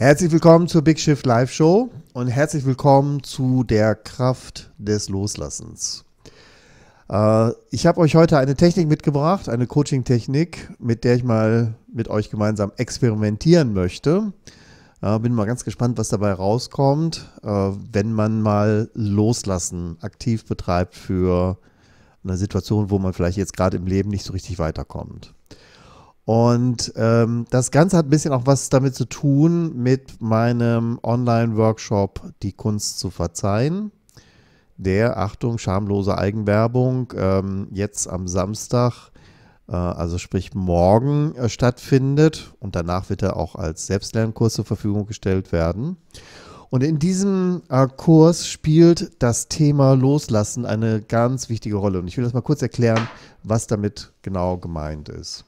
Herzlich willkommen zur Big Shift Live Show und herzlich willkommen zu der Kraft des Loslassens. Äh, ich habe euch heute eine Technik mitgebracht, eine Coaching-Technik, mit der ich mal mit euch gemeinsam experimentieren möchte. bin mal ganz gespannt, was dabei rauskommt, äh, wenn man mal Loslassen aktiv betreibt für eine Situation, wo man vielleicht jetzt gerade im Leben nicht so richtig weiterkommt. Und ähm, das Ganze hat ein bisschen auch was damit zu tun mit meinem Online-Workshop Die Kunst zu verzeihen. Der, Achtung, schamlose Eigenwerbung, ähm, jetzt am Samstag, äh, also sprich morgen, äh, stattfindet. Und danach wird er auch als Selbstlernkurs zur Verfügung gestellt werden. Und in diesem äh, Kurs spielt das Thema Loslassen eine ganz wichtige Rolle. Und ich will das mal kurz erklären, was damit genau gemeint ist.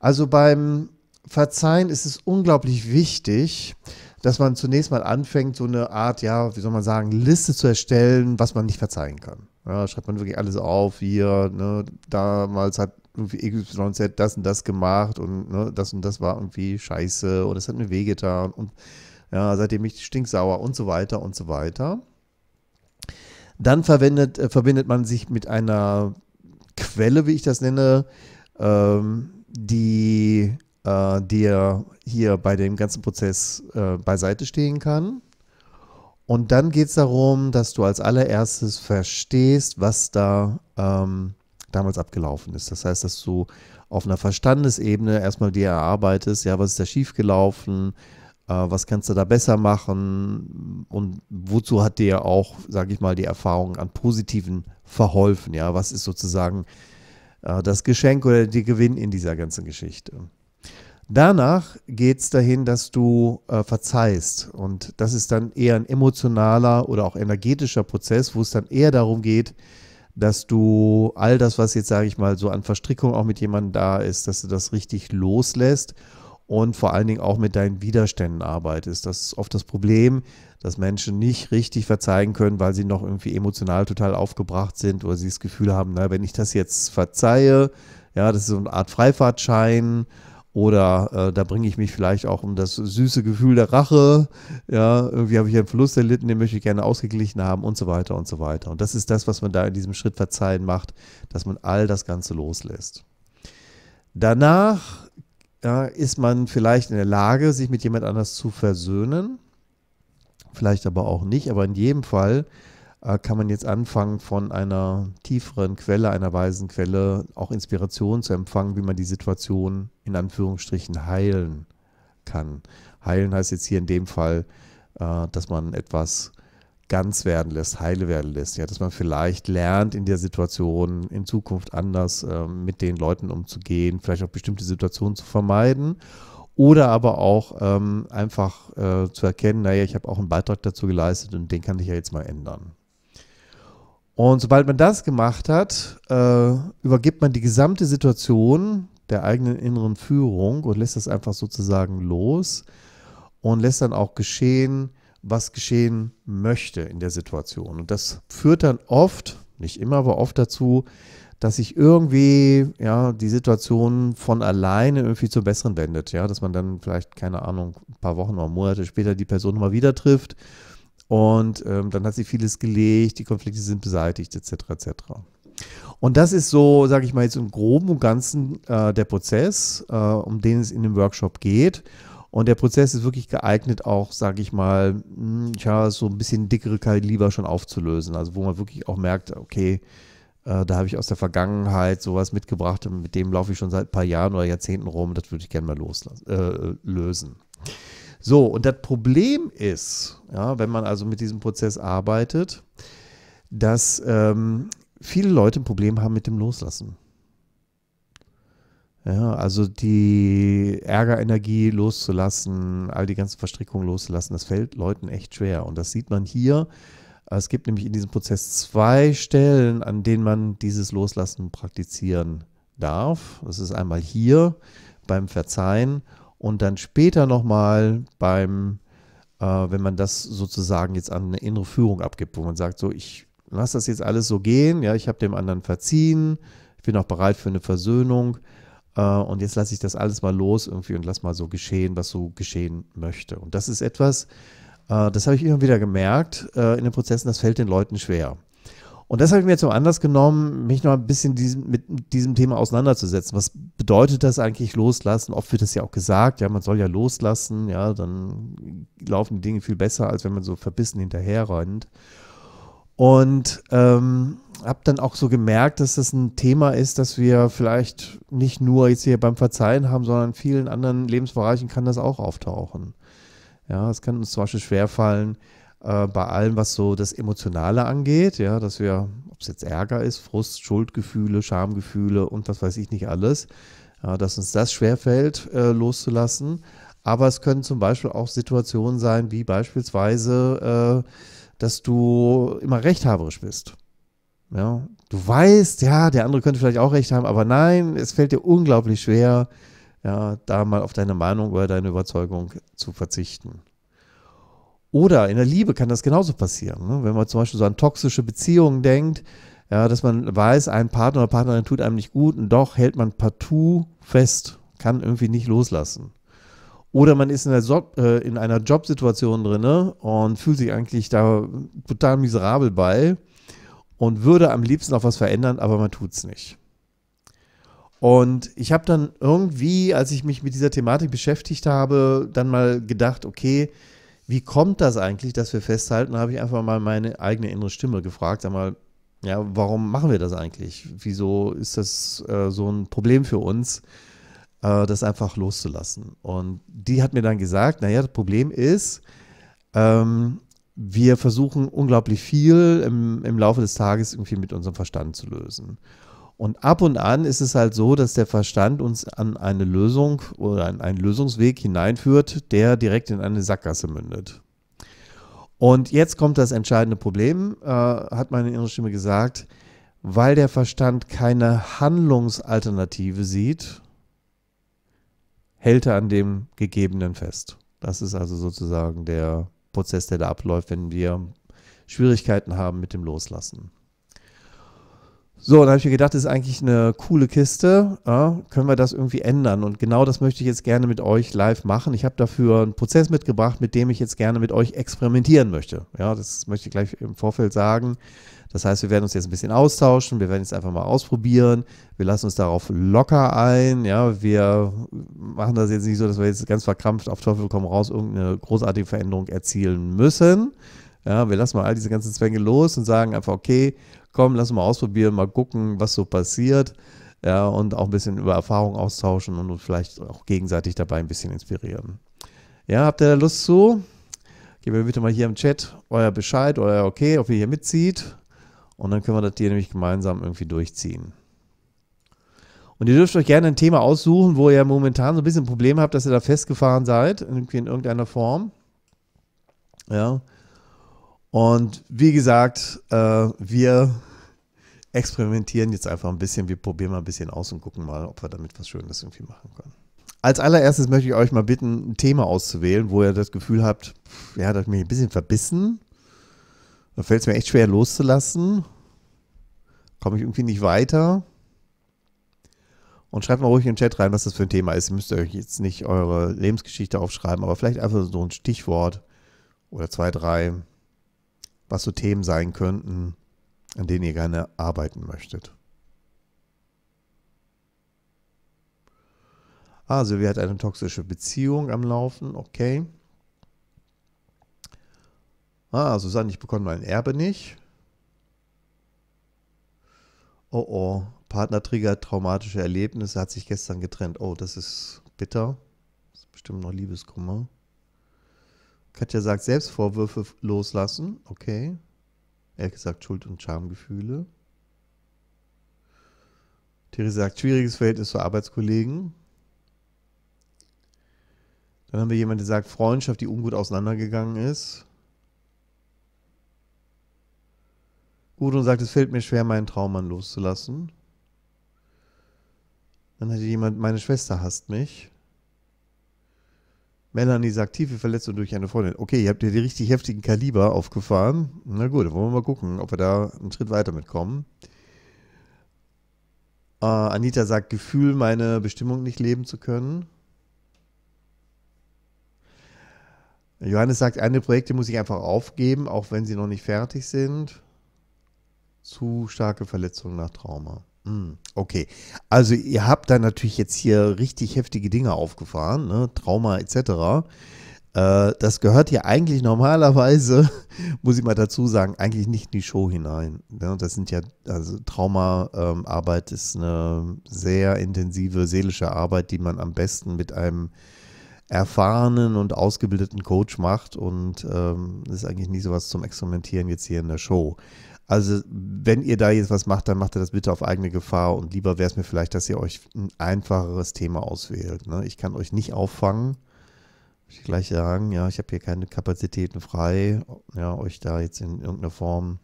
Also beim Verzeihen ist es unglaublich wichtig, dass man zunächst mal anfängt, so eine Art, ja, wie soll man sagen, Liste zu erstellen, was man nicht verzeihen kann. Ja, schreibt man wirklich alles auf, hier, ne, damals hat irgendwie XYZ das und das gemacht und ne, das und das war irgendwie scheiße oder es hat mir wehgetan und ja, seitdem ich stinksauer und so weiter und so weiter. Dann verwendet, äh, verbindet man sich mit einer Quelle, wie ich das nenne, ähm, die äh, dir hier bei dem ganzen Prozess äh, beiseite stehen kann. Und dann geht es darum, dass du als allererstes verstehst, was da ähm, damals abgelaufen ist. Das heißt, dass du auf einer Verstandesebene erstmal dir erarbeitest, ja, was ist da schiefgelaufen, äh, was kannst du da besser machen und wozu hat dir auch, sage ich mal, die Erfahrung an Positiven verholfen, ja, was ist sozusagen äh, das Geschenk oder der Gewinn in dieser ganzen Geschichte. Danach geht es dahin, dass du äh, verzeihst. Und das ist dann eher ein emotionaler oder auch energetischer Prozess, wo es dann eher darum geht, dass du all das, was jetzt, sage ich mal, so an Verstrickung auch mit jemandem da ist, dass du das richtig loslässt und vor allen Dingen auch mit deinen Widerständen arbeitest. Das ist oft das Problem, dass Menschen nicht richtig verzeihen können, weil sie noch irgendwie emotional total aufgebracht sind oder sie das Gefühl haben, na, wenn ich das jetzt verzeihe, ja, das ist so eine Art Freifahrtschein oder äh, da bringe ich mich vielleicht auch um das süße Gefühl der Rache, ja, irgendwie habe ich einen Verlust erlitten, den möchte ich gerne ausgeglichen haben und so weiter und so weiter. Und das ist das, was man da in diesem Schritt Verzeihen macht, dass man all das Ganze loslässt. Danach ja, ist man vielleicht in der Lage, sich mit jemand anders zu versöhnen, vielleicht aber auch nicht, aber in jedem Fall äh, kann man jetzt anfangen, von einer tieferen Quelle, einer weisen Quelle auch Inspiration zu empfangen, wie man die Situation in Anführungsstrichen heilen kann. Heilen heißt jetzt hier in dem Fall, äh, dass man etwas ganz werden lässt, heile werden lässt. Ja, dass man vielleicht lernt, in der Situation in Zukunft anders äh, mit den Leuten umzugehen, vielleicht auch bestimmte Situationen zu vermeiden oder aber auch ähm, einfach äh, zu erkennen, naja, ich habe auch einen Beitrag dazu geleistet und den kann ich ja jetzt mal ändern. Und sobald man das gemacht hat, äh, übergibt man die gesamte Situation der eigenen inneren Führung und lässt das einfach sozusagen los und lässt dann auch geschehen, was geschehen möchte in der Situation. Und das führt dann oft, nicht immer, aber oft dazu, dass sich irgendwie ja die Situation von alleine irgendwie zur Besseren wendet, ja, dass man dann vielleicht keine Ahnung ein paar Wochen oder Monate später die Person nochmal wieder trifft und ähm, dann hat sich vieles gelegt, die Konflikte sind beseitigt etc. etc. Und das ist so, sage ich mal jetzt im Groben und Ganzen äh, der Prozess, äh, um den es in dem Workshop geht. Und der Prozess ist wirklich geeignet, auch, sage ich mal, hm, ja, so ein bisschen dickere Kaliber schon aufzulösen. Also wo man wirklich auch merkt, okay, äh, da habe ich aus der Vergangenheit sowas mitgebracht und mit dem laufe ich schon seit ein paar Jahren oder Jahrzehnten rum. Das würde ich gerne mal loslassen, äh, lösen. So, und das Problem ist, ja, wenn man also mit diesem Prozess arbeitet, dass ähm, viele Leute ein Problem haben mit dem Loslassen. Ja, also die Ärgerenergie loszulassen, all die ganzen Verstrickungen loszulassen, das fällt Leuten echt schwer. Und das sieht man hier. Es gibt nämlich in diesem Prozess zwei Stellen, an denen man dieses Loslassen praktizieren darf. Das ist einmal hier beim Verzeihen und dann später nochmal beim, äh, wenn man das sozusagen jetzt an eine innere Führung abgibt, wo man sagt, so ich lasse das jetzt alles so gehen, ja, ich habe dem anderen verziehen, ich bin auch bereit für eine Versöhnung äh, und jetzt lasse ich das alles mal los irgendwie und lass mal so geschehen, was so geschehen möchte. Und das ist etwas, äh, das habe ich immer wieder gemerkt äh, in den Prozessen, das fällt den Leuten schwer. Und das habe ich mir zum Anlass genommen, mich noch ein bisschen diesem, mit diesem Thema auseinanderzusetzen. Was bedeutet das eigentlich loslassen? Oft wird das ja auch gesagt, ja, man soll ja loslassen, ja, dann laufen die Dinge viel besser, als wenn man so verbissen hinterher rennt. Und ähm, habe dann auch so gemerkt, dass das ein Thema ist, dass wir vielleicht nicht nur jetzt hier beim Verzeihen haben, sondern in vielen anderen Lebensbereichen kann das auch auftauchen. Ja, es kann uns zum Beispiel schwerfallen, äh, bei allem, was so das Emotionale angeht, ja, dass wir, ob es jetzt Ärger ist, Frust, Schuldgefühle, Schamgefühle und was weiß ich nicht alles, ja, dass uns das schwerfällt, äh, loszulassen. Aber es können zum Beispiel auch Situationen sein, wie beispielsweise, äh, dass du immer rechthaberisch bist. Ja, du weißt, ja, der andere könnte vielleicht auch recht haben, aber nein, es fällt dir unglaublich schwer, ja, da mal auf deine Meinung oder deine Überzeugung zu verzichten. Oder in der Liebe kann das genauso passieren. Ne? Wenn man zum Beispiel so an toxische Beziehungen denkt, ja, dass man weiß, ein Partner oder Partnerin tut einem nicht gut und doch hält man partout fest, kann irgendwie nicht loslassen. Oder man ist in, Job, äh, in einer Jobsituation drin und fühlt sich eigentlich da total miserabel bei und würde am liebsten auch was verändern, aber man tut es nicht. Und ich habe dann irgendwie, als ich mich mit dieser Thematik beschäftigt habe, dann mal gedacht, okay, wie kommt das eigentlich, dass wir festhalten? Da habe ich einfach mal meine eigene innere Stimme gefragt, sag mal, ja, warum machen wir das eigentlich? Wieso ist das äh, so ein Problem für uns, äh, das einfach loszulassen? Und die hat mir dann gesagt, naja, das Problem ist, ähm, wir versuchen unglaublich viel im, im Laufe des Tages irgendwie mit unserem Verstand zu lösen. Und ab und an ist es halt so, dass der Verstand uns an eine Lösung oder an einen Lösungsweg hineinführt, der direkt in eine Sackgasse mündet. Und jetzt kommt das entscheidende Problem, äh, hat meine innere Stimme gesagt, weil der Verstand keine Handlungsalternative sieht, hält er an dem Gegebenen fest. Das ist also sozusagen der Prozess, der da abläuft, wenn wir Schwierigkeiten haben mit dem Loslassen. So, dann habe ich mir gedacht, das ist eigentlich eine coole Kiste. Ja, können wir das irgendwie ändern? Und genau das möchte ich jetzt gerne mit euch live machen. Ich habe dafür einen Prozess mitgebracht, mit dem ich jetzt gerne mit euch experimentieren möchte. Ja, das möchte ich gleich im Vorfeld sagen. Das heißt, wir werden uns jetzt ein bisschen austauschen, wir werden jetzt einfach mal ausprobieren, wir lassen uns darauf locker ein, ja, wir machen das jetzt nicht so, dass wir jetzt ganz verkrampft auf Teufel komm raus irgendeine großartige Veränderung erzielen müssen. Ja, wir lassen mal all diese ganzen Zwänge los und sagen einfach, okay, komm, lass uns mal ausprobieren, mal gucken, was so passiert. Ja, und auch ein bisschen über Erfahrung austauschen und uns vielleicht auch gegenseitig dabei ein bisschen inspirieren. Ja, habt ihr da Lust zu? Gebt mir bitte mal hier im Chat euer Bescheid, euer Okay, ob ihr hier mitzieht. Und dann können wir das hier nämlich gemeinsam irgendwie durchziehen. Und ihr dürft euch gerne ein Thema aussuchen, wo ihr momentan so ein bisschen Probleme habt, dass ihr da festgefahren seid, irgendwie in irgendeiner Form. Ja. Und wie gesagt, äh, wir experimentieren jetzt einfach ein bisschen, wir probieren mal ein bisschen aus und gucken mal, ob wir damit was Schönes irgendwie machen können. Als allererstes möchte ich euch mal bitten, ein Thema auszuwählen, wo ihr das Gefühl habt, ja, das hat mich ein bisschen verbissen. Da fällt es mir echt schwer loszulassen komme ich irgendwie nicht weiter. Und schreibt mal ruhig in den Chat rein, was das für ein Thema ist. Ihr müsst euch jetzt nicht eure Lebensgeschichte aufschreiben, aber vielleicht einfach so ein Stichwort oder zwei, drei, was so Themen sein könnten, an denen ihr gerne arbeiten möchtet. Ah, Sylvia hat eine toxische Beziehung am Laufen, okay. Ah, Susanne, ich bekomme mein Erbe nicht oh oh, Partner triggert traumatische Erlebnisse, hat sich gestern getrennt. Oh, das ist bitter. Das ist bestimmt noch Liebeskummer. Katja sagt, Selbstvorwürfe loslassen. Okay. Er sagt, Schuld- und Schamgefühle. Thierry sagt, schwieriges Verhältnis zu Arbeitskollegen. Dann haben wir jemanden, der sagt, Freundschaft, die ungut auseinandergegangen ist. und sagt, es fällt mir schwer, meinen Traummann loszulassen. Dann hat jemand, meine Schwester hasst mich. Melanie sagt, tiefe Verletzung durch eine Freundin. Okay, ihr habt ja die richtig heftigen Kaliber aufgefahren. Na gut, dann wollen wir mal gucken, ob wir da einen Schritt weiter mitkommen. Äh, Anita sagt, Gefühl, meine Bestimmung nicht leben zu können. Johannes sagt, eine Projekte muss ich einfach aufgeben, auch wenn sie noch nicht fertig sind. Zu starke Verletzungen nach Trauma. Hm, okay, also ihr habt da natürlich jetzt hier richtig heftige Dinge aufgefahren, ne? Trauma etc. Äh, das gehört ja eigentlich normalerweise, muss ich mal dazu sagen, eigentlich nicht in die Show hinein. Ne? Das sind ja, also Traumaarbeit ähm, ist eine sehr intensive seelische Arbeit, die man am besten mit einem erfahrenen und ausgebildeten Coach macht und ähm, ist eigentlich nie sowas zum Experimentieren jetzt hier in der Show. Also, wenn ihr da jetzt was macht, dann macht ihr das bitte auf eigene Gefahr und lieber wäre es mir vielleicht, dass ihr euch ein einfacheres Thema auswählt. Ne? Ich kann euch nicht auffangen. Ich gleich sagen, ja, ich habe hier keine Kapazitäten frei, ja, euch da jetzt in irgendeiner Form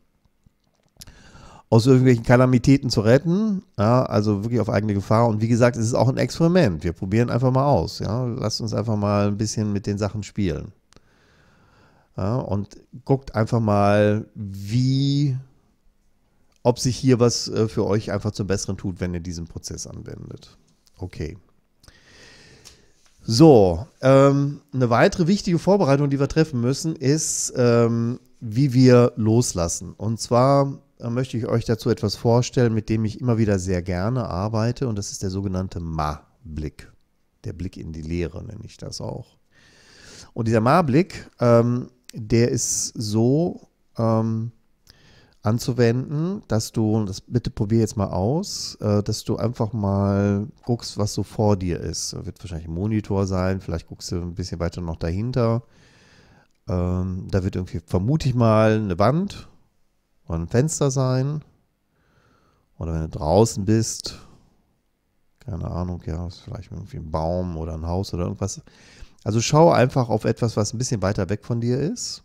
aus irgendwelchen Kalamitäten zu retten. Ja, also wirklich auf eigene Gefahr. Und wie gesagt, es ist auch ein Experiment. Wir probieren einfach mal aus. Ja. Lasst uns einfach mal ein bisschen mit den Sachen spielen. Ja, und guckt einfach mal, wie ob sich hier was äh, für euch einfach zum Besseren tut, wenn ihr diesen Prozess anwendet. Okay. So, ähm, eine weitere wichtige Vorbereitung, die wir treffen müssen, ist, ähm, wie wir loslassen. Und zwar äh, möchte ich euch dazu etwas vorstellen, mit dem ich immer wieder sehr gerne arbeite, und das ist der sogenannte Ma-Blick. Der Blick in die Leere nenne ich das auch. Und dieser Ma-Blick, ähm, der ist so, ähm, anzuwenden, dass du, das bitte probier jetzt mal aus, äh, dass du einfach mal guckst, was so vor dir ist. Wird wahrscheinlich ein Monitor sein, vielleicht guckst du ein bisschen weiter noch dahinter. Ähm, da wird irgendwie, vermute ich mal, eine Wand oder ein Fenster sein. Oder wenn du draußen bist, keine Ahnung, ja, vielleicht irgendwie ein Baum oder ein Haus oder irgendwas. Also schau einfach auf etwas, was ein bisschen weiter weg von dir ist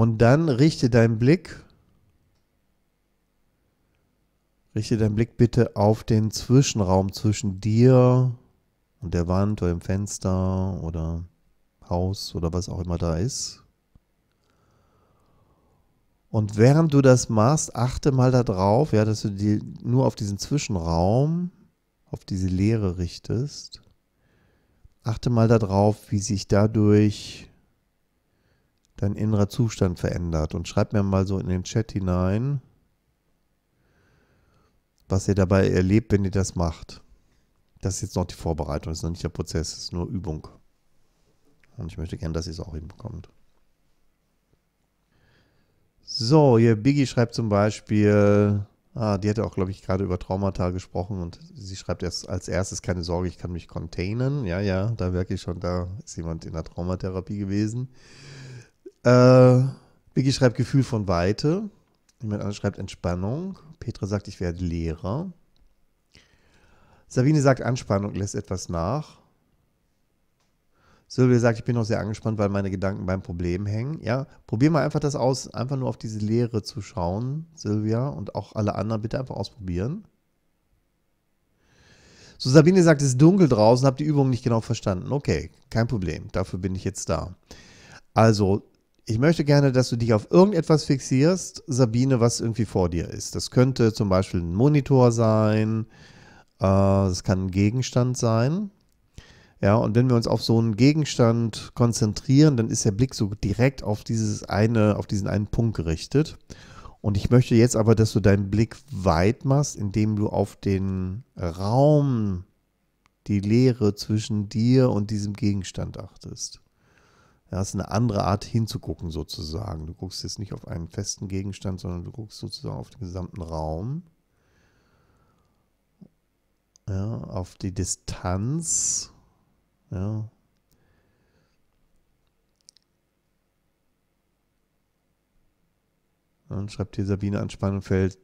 und dann richte deinen Blick, richte deinen Blick bitte auf den Zwischenraum zwischen dir und der Wand oder dem Fenster oder Haus oder was auch immer da ist. Und während du das machst, achte mal darauf, ja, dass du die, nur auf diesen Zwischenraum, auf diese Leere richtest. Achte mal darauf, wie sich dadurch dein innerer Zustand verändert. Und schreib mir mal so in den Chat hinein, was ihr dabei erlebt, wenn ihr das macht. Das ist jetzt noch die Vorbereitung, das ist noch nicht der Prozess, das ist nur Übung. Und ich möchte gerne, dass ihr es auch hinbekommt. So, hier Biggie schreibt zum Beispiel, ah, die hätte auch, glaube ich, gerade über Traumata gesprochen und sie schreibt erst als erstes, keine Sorge, ich kann mich containen. Ja, ja, da merke ich schon, da ist jemand in der Traumatherapie gewesen. Äh, Biggie schreibt Gefühl von Weite. Jemand anderes schreibt Entspannung. Petra sagt, ich werde Lehrer. Sabine sagt, Anspannung lässt etwas nach. Sylvia sagt, ich bin noch sehr angespannt, weil meine Gedanken beim Problem hängen. Ja, probier mal einfach das aus, einfach nur auf diese Lehre zu schauen, Sylvia, und auch alle anderen bitte einfach ausprobieren. So, Sabine sagt, es ist dunkel draußen, habe die Übung nicht genau verstanden. Okay, kein Problem, dafür bin ich jetzt da. Also, ich möchte gerne, dass du dich auf irgendetwas fixierst, Sabine, was irgendwie vor dir ist. Das könnte zum Beispiel ein Monitor sein, es äh, kann ein Gegenstand sein. Ja, und wenn wir uns auf so einen Gegenstand konzentrieren, dann ist der Blick so direkt auf dieses eine, auf diesen einen Punkt gerichtet. Und ich möchte jetzt aber, dass du deinen Blick weit machst, indem du auf den Raum, die Leere zwischen dir und diesem Gegenstand achtest. Das ist eine andere Art hinzugucken sozusagen. Du guckst jetzt nicht auf einen festen Gegenstand, sondern du guckst sozusagen auf den gesamten Raum. Ja, auf die Distanz. Ja. Dann schreibt hier Sabine an Spannungfeld,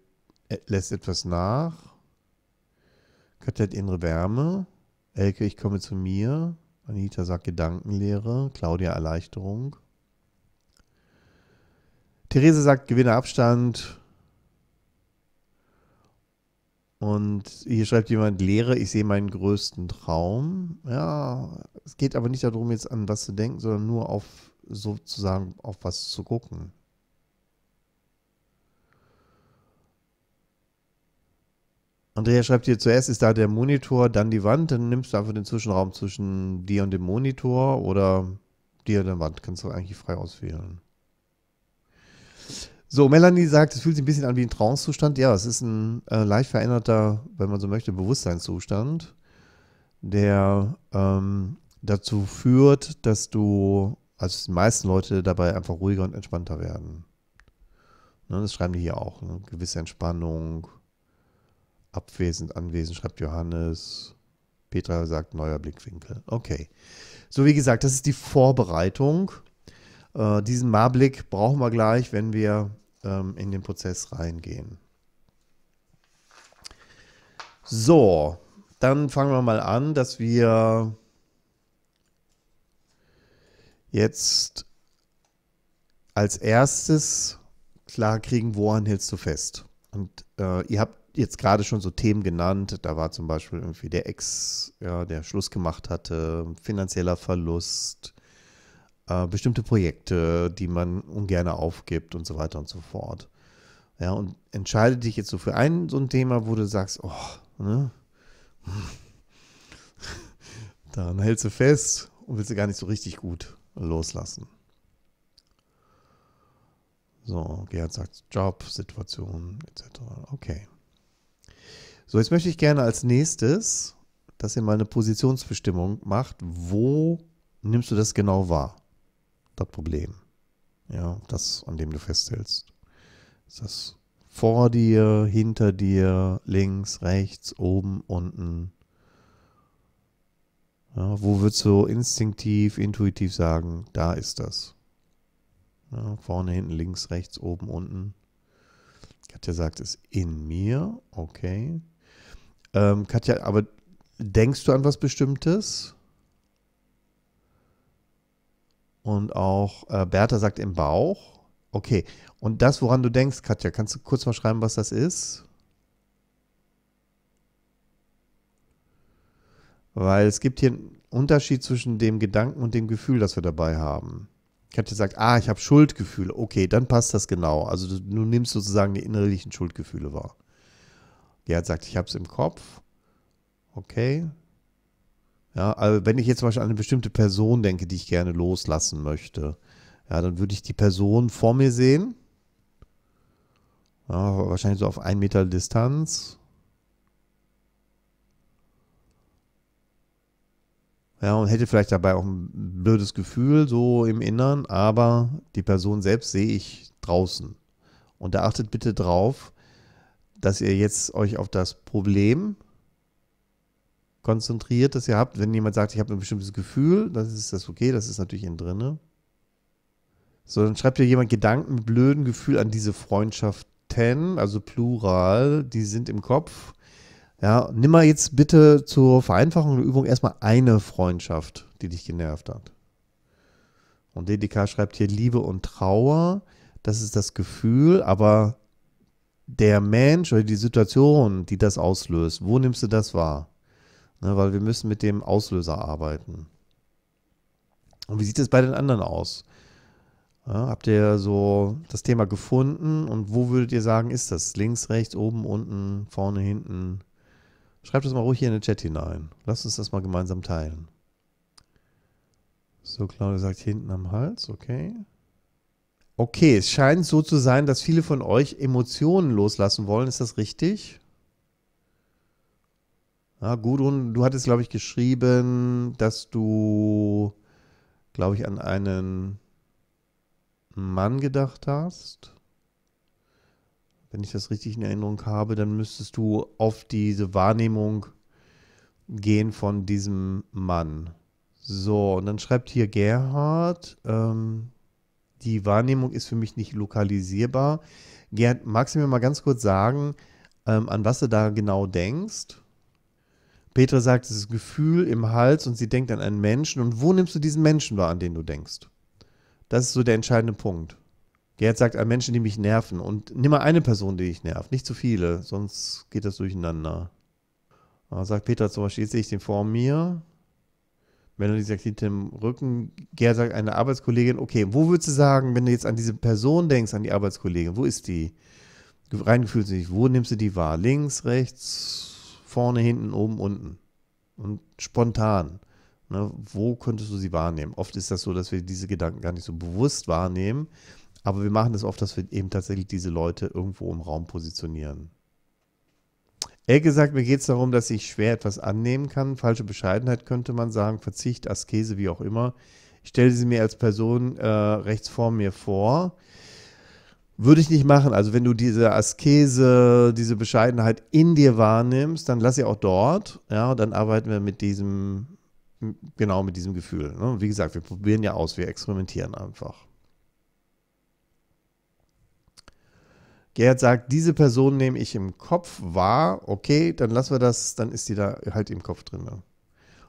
äh, lässt etwas nach. Katett innere Wärme. Elke, ich komme zu mir. Anita sagt Gedankenlehre, Claudia Erleichterung. Therese sagt Abstand. Und hier schreibt jemand Lehre, ich sehe meinen größten Traum. Ja, es geht aber nicht darum, jetzt an was zu denken, sondern nur auf sozusagen auf was zu gucken. Andrea schreibt hier, zuerst ist da der Monitor, dann die Wand, dann nimmst du einfach den Zwischenraum zwischen dir und dem Monitor oder dir und der Wand. Kannst du eigentlich frei auswählen. So, Melanie sagt, es fühlt sich ein bisschen an wie ein Trancezustand. Ja, es ist ein äh, leicht veränderter, wenn man so möchte, Bewusstseinszustand, der ähm, dazu führt, dass du, also die meisten Leute dabei einfach ruhiger und entspannter werden. Ne, das schreiben die hier auch. Ne? Gewisse Entspannung, Abwesend, anwesend, schreibt Johannes. Petra sagt neuer Blickwinkel. Okay. So, wie gesagt, das ist die Vorbereitung. Äh, diesen Marblick brauchen wir gleich, wenn wir ähm, in den Prozess reingehen. So, dann fangen wir mal an, dass wir jetzt als erstes klar kriegen, woran hältst du fest? Und äh, ihr habt jetzt gerade schon so Themen genannt. Da war zum Beispiel irgendwie der Ex, ja, der Schluss gemacht hatte, finanzieller Verlust, äh, bestimmte Projekte, die man ungern aufgibt und so weiter und so fort. Ja, und entscheide dich jetzt so für ein so ein Thema, wo du sagst, oh, ne? Dann hältst du fest und willst du gar nicht so richtig gut loslassen. So, Gerhard sagt Job, Situation etc. Okay. So, jetzt möchte ich gerne als nächstes, dass ihr mal eine Positionsbestimmung macht. Wo nimmst du das genau wahr? Das Problem. Ja, das, an dem du festhältst. Ist das vor dir, hinter dir, links, rechts, oben, unten? Ja, wo würdest du instinktiv, intuitiv sagen, da ist das? Ja, vorne, hinten, links, rechts, oben, unten. Katja sagt, ist in mir. Okay. Ähm, Katja, aber denkst du an was Bestimmtes? Und auch äh, Bertha sagt im Bauch. Okay. Und das, woran du denkst, Katja, kannst du kurz mal schreiben, was das ist? Weil es gibt hier einen Unterschied zwischen dem Gedanken und dem Gefühl, das wir dabei haben. Katja sagt, ah, ich habe Schuldgefühle. Okay, dann passt das genau. Also du, du nimmst sozusagen die innerlichen Schuldgefühle wahr. Gerhard sagt, ich habe es im Kopf. Okay. Ja, aber also wenn ich jetzt zum Beispiel an eine bestimmte Person denke, die ich gerne loslassen möchte, ja, dann würde ich die Person vor mir sehen. Ja, wahrscheinlich so auf einen Meter Distanz. Ja, und hätte vielleicht dabei auch ein blödes Gefühl so im Innern, aber die Person selbst sehe ich draußen. Und da achtet bitte drauf, dass ihr jetzt euch auf das Problem konzentriert, das ihr habt. Wenn jemand sagt, ich habe ein bestimmtes Gefühl, dann ist das okay, das ist natürlich innen drin. So, dann schreibt hier jemand Gedanken mit blöden Gefühl an diese Freundschaften, also Plural, die sind im Kopf. Ja, nimm mal jetzt bitte zur Vereinfachung der Übung erstmal eine Freundschaft, die dich genervt hat. Und DDK schreibt hier Liebe und Trauer. Das ist das Gefühl, aber der Mensch oder die Situation, die das auslöst, wo nimmst du das wahr? Ne, weil wir müssen mit dem Auslöser arbeiten. Und wie sieht es bei den anderen aus? Ja, habt ihr so das Thema gefunden und wo würdet ihr sagen, ist das? Links, rechts, oben, unten, vorne, hinten? Schreibt das mal ruhig hier in den Chat hinein. Lasst uns das mal gemeinsam teilen. So, Claudia sagt hinten am Hals, okay. Okay, es scheint so zu sein, dass viele von euch Emotionen loslassen wollen. Ist das richtig? Ja, ah, Gudrun, du hattest, glaube ich, geschrieben, dass du, glaube ich, an einen Mann gedacht hast. Wenn ich das richtig in Erinnerung habe, dann müsstest du auf diese Wahrnehmung gehen von diesem Mann. So, und dann schreibt hier Gerhard, ähm, die Wahrnehmung ist für mich nicht lokalisierbar. Gerd, magst du mir mal ganz kurz sagen, ähm, an was du da genau denkst? Petra sagt, es ist ein Gefühl im Hals und sie denkt an einen Menschen. Und wo nimmst du diesen Menschen wahr, an den du denkst? Das ist so der entscheidende Punkt. Gerd sagt an Menschen, die mich nerven. Und nimm mal eine Person, die dich nervt, nicht zu viele, sonst geht das durcheinander. Ah, sagt Petra zum Beispiel, jetzt sehe ich den vor mir wenn du die Saxite im Rücken, Ger sagt eine Arbeitskollegin, okay, wo würdest du sagen, wenn du jetzt an diese Person denkst, an die Arbeitskollegin, wo ist die? Rein gefühlsmäßig, wo nimmst du die wahr? Links, rechts, vorne, hinten, oben, unten. Und spontan. Ne, wo könntest du sie wahrnehmen? Oft ist das so, dass wir diese Gedanken gar nicht so bewusst wahrnehmen, aber wir machen das oft, dass wir eben tatsächlich diese Leute irgendwo im Raum positionieren. Ehrlich gesagt, mir geht es darum, dass ich schwer etwas annehmen kann. Falsche Bescheidenheit könnte man sagen, Verzicht, Askese, wie auch immer. Ich stelle sie mir als Person äh, rechts vor mir vor. Würde ich nicht machen. Also wenn du diese Askese, diese Bescheidenheit in dir wahrnimmst, dann lass sie auch dort. Ja, und dann arbeiten wir mit diesem, genau mit diesem Gefühl. Ne? Wie gesagt, wir probieren ja aus, wir experimentieren einfach. Gerhard sagt, diese Person nehme ich im Kopf wahr. Okay, dann lassen wir das, dann ist die da halt im Kopf drin.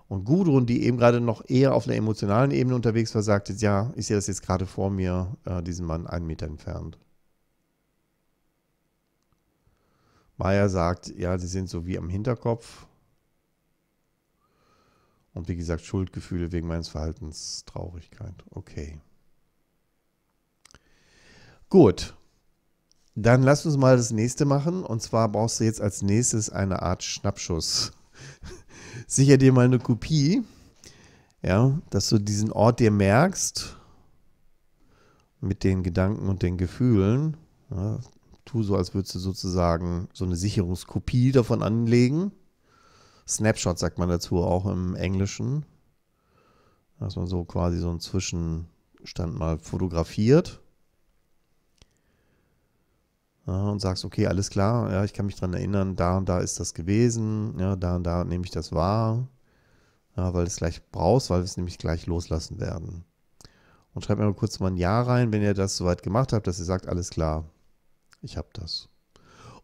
Und Gudrun, die eben gerade noch eher auf einer emotionalen Ebene unterwegs war, sagt jetzt, ja, ich sehe das jetzt gerade vor mir, äh, diesen Mann einen Meter entfernt. Maya sagt, ja, sie sind so wie am Hinterkopf. Und wie gesagt, Schuldgefühle wegen meines Verhaltens, Traurigkeit. Okay. Gut, dann lass uns mal das nächste machen. Und zwar brauchst du jetzt als nächstes eine Art Schnappschuss. Sicher dir mal eine Kopie. Ja, dass du diesen Ort dir merkst. Mit den Gedanken und den Gefühlen. Ja, tu so, als würdest du sozusagen so eine Sicherungskopie davon anlegen. Snapshot sagt man dazu auch im Englischen. Dass man so quasi so einen Zwischenstand mal fotografiert ja, ne, und sagst, okay, alles klar, ja, ich kann mich daran erinnern, da und da ist das gewesen, ja, da und da nehme ich das wahr, ja, weil du es gleich brauchst, weil wir es nämlich gleich loslassen werden. Und schreibt mir mal kurz mal ein Ja rein, wenn ihr das soweit gemacht habt, dass ihr sagt, alles klar, ich habe das.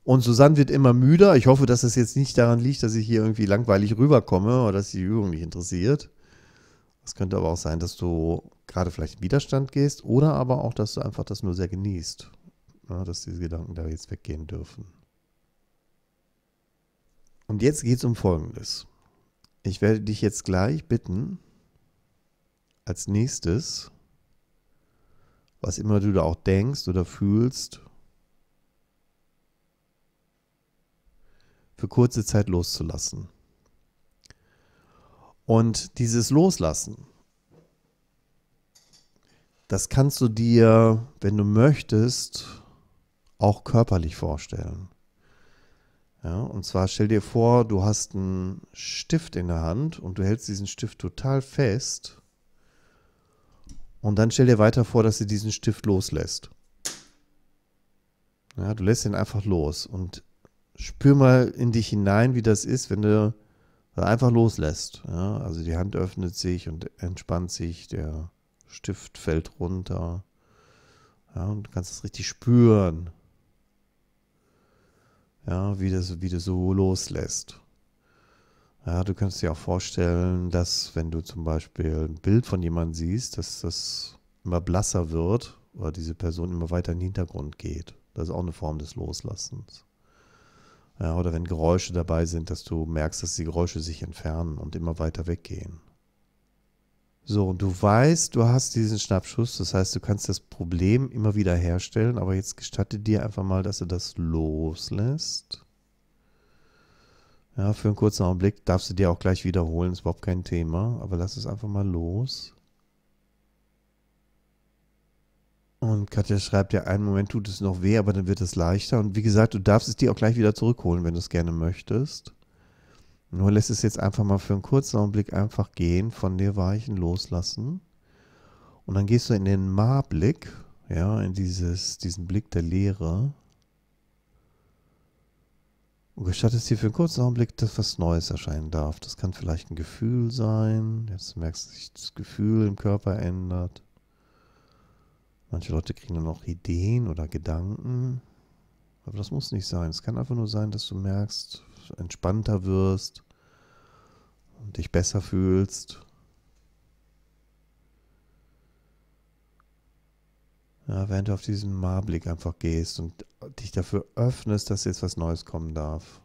Und Susanne wird immer müder. Ich hoffe, dass es das jetzt nicht daran liegt, dass ich hier irgendwie langweilig rüberkomme oder dass die Übung nicht interessiert. Es könnte aber auch sein, dass du gerade vielleicht in Widerstand gehst oder aber auch, dass du einfach das nur sehr genießt ja, ne, dass diese Gedanken da jetzt weggehen dürfen. Und jetzt geht es um Folgendes. Ich werde dich jetzt gleich bitten, als nächstes, was immer du da auch denkst oder fühlst, für kurze Zeit loszulassen. Und dieses Loslassen, das kannst du dir, wenn du möchtest, auch körperlich vorstellen. Ja, und zwar stell dir vor, du hast einen Stift in der Hand und du hältst diesen Stift total fest. Und dann stell dir weiter vor, dass du diesen Stift loslässt. Ja, du lässt ihn einfach los und spür mal in dich hinein, wie das ist, wenn du einfach loslässt. Ja, also die Hand öffnet sich und entspannt sich, der Stift fällt runter. Ja, und du kannst es richtig spüren ja, wie das, wie das so loslässt. Ja, du kannst dir auch vorstellen, dass wenn du zum Beispiel ein Bild von jemandem siehst, dass das immer blasser wird oder diese Person immer weiter in den Hintergrund geht. Das ist auch eine Form des Loslassens. Ja, oder wenn Geräusche dabei sind, dass du merkst, dass die Geräusche sich entfernen und immer weiter weggehen. So, und du weißt, du hast diesen Schnappschuss, das heißt, du kannst das Problem immer wieder herstellen, aber jetzt gestatte dir einfach mal, dass du das loslässt. Ja, für einen kurzen Augenblick darfst du dir auch gleich wiederholen, ist überhaupt kein Thema, aber lass es einfach mal los. Und Katja schreibt ja, einen Moment tut es noch weh, aber dann wird es leichter. Und wie gesagt, du darfst es dir auch gleich wieder zurückholen, wenn du es gerne möchtest. Nur lässt es jetzt einfach mal für einen kurzen Augenblick einfach gehen, von dir weichen, loslassen. Und dann gehst du in den Ma-Blick, ja, in dieses, diesen Blick der Leere. Und gestattest dir für einen kurzen Augenblick, dass was Neues erscheinen darf. Das kann vielleicht ein Gefühl sein. Jetzt merkst du, dass sich das Gefühl im Körper ändert. Manche Leute kriegen dann auch Ideen oder Gedanken. Aber das muss nicht sein. Es kann einfach nur sein, dass du merkst, entspannter wirst, und dich besser fühlst. Ja, während du auf diesen Marblick einfach gehst und dich dafür öffnest, dass jetzt was Neues kommen darf.